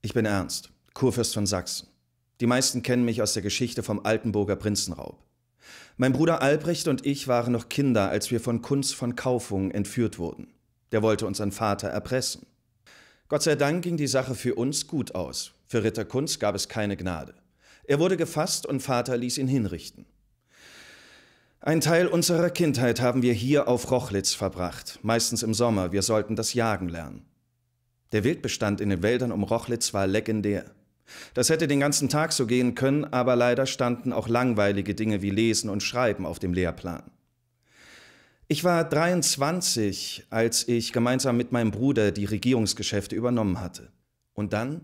Ich bin Ernst, Kurfürst von Sachsen. Die meisten kennen mich aus der Geschichte vom Altenburger Prinzenraub. Mein Bruder Albrecht und ich waren noch Kinder, als wir von Kunz von Kaufungen entführt wurden. Der wollte unseren Vater erpressen. Gott sei Dank ging die Sache für uns gut aus. Für Ritter Kunz gab es keine Gnade. Er wurde gefasst und Vater ließ ihn hinrichten. Ein Teil unserer Kindheit haben wir hier auf Rochlitz verbracht, meistens im Sommer. Wir sollten das Jagen lernen. Der Wildbestand in den Wäldern um Rochlitz war legendär. Das hätte den ganzen Tag so gehen können, aber leider standen auch langweilige Dinge wie Lesen und Schreiben auf dem Lehrplan. Ich war 23, als ich gemeinsam mit meinem Bruder die Regierungsgeschäfte übernommen hatte. Und dann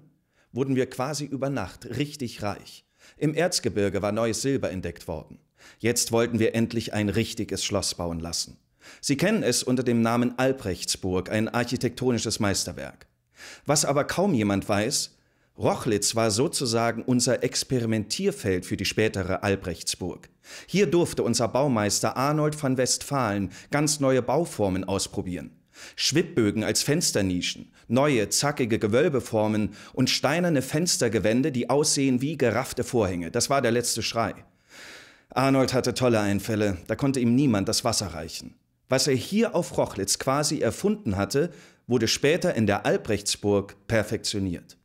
wurden wir quasi über Nacht richtig reich. Im Erzgebirge war neues Silber entdeckt worden. Jetzt wollten wir endlich ein richtiges Schloss bauen lassen. Sie kennen es unter dem Namen Albrechtsburg, ein architektonisches Meisterwerk. Was aber kaum jemand weiß, Rochlitz war sozusagen unser Experimentierfeld für die spätere Albrechtsburg. Hier durfte unser Baumeister Arnold von Westfalen ganz neue Bauformen ausprobieren. Schwibbögen als Fensternischen, neue zackige Gewölbeformen und steinerne Fenstergewände, die aussehen wie geraffte Vorhänge. Das war der letzte Schrei. Arnold hatte tolle Einfälle, da konnte ihm niemand das Wasser reichen. Was er hier auf Rochlitz quasi erfunden hatte, wurde später in der Albrechtsburg perfektioniert.